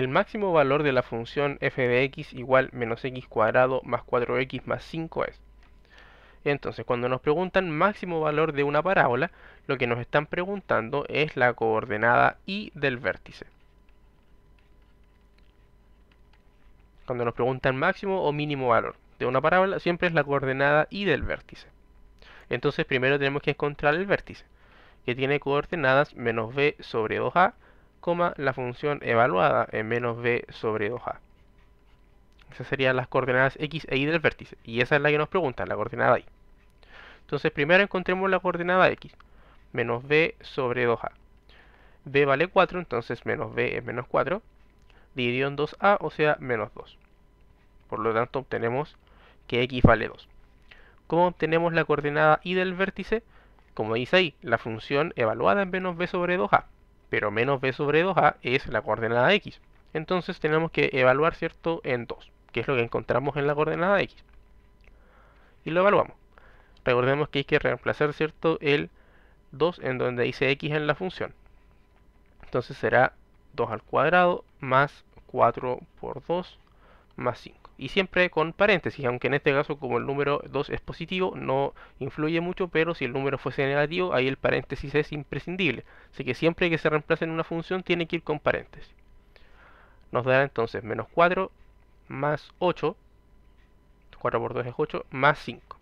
el máximo valor de la función f de x igual menos x cuadrado más 4x más 5 es. Entonces, cuando nos preguntan máximo valor de una parábola, lo que nos están preguntando es la coordenada y del vértice. Cuando nos preguntan máximo o mínimo valor de una parábola, siempre es la coordenada y del vértice. Entonces, primero tenemos que encontrar el vértice, que tiene coordenadas menos b sobre 2a coma la función evaluada en menos b sobre 2a. Esas serían las coordenadas x e y del vértice. Y esa es la que nos preguntan, la coordenada y. Entonces primero encontremos la coordenada x, menos b sobre 2a. b vale 4, entonces menos b es menos 4, dividido en 2a, o sea, menos 2. Por lo tanto obtenemos que x vale 2. ¿Cómo obtenemos la coordenada y del vértice? Como dice ahí, la función evaluada en menos b sobre 2a pero menos b sobre 2a es la coordenada x. Entonces tenemos que evaluar, ¿cierto?, en 2, que es lo que encontramos en la coordenada x. Y lo evaluamos. Recordemos que hay que reemplazar, ¿cierto?, el 2 en donde dice x en la función. Entonces será 2 al cuadrado más 4 por 2 más 5. Y siempre con paréntesis, aunque en este caso como el número 2 es positivo, no influye mucho, pero si el número fuese negativo, ahí el paréntesis es imprescindible. Así que siempre que se reemplace en una función, tiene que ir con paréntesis. Nos dará entonces menos 4 más 8, 4 por 2 es 8, más 5.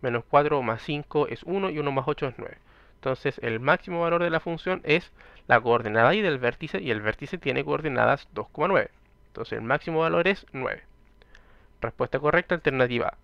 Menos 4 más 5 es 1 y 1 más 8 es 9. Entonces el máximo valor de la función es la coordenada y del vértice y el vértice tiene coordenadas 2,9. Entonces el máximo valor es 9. Respuesta correcta, alternativa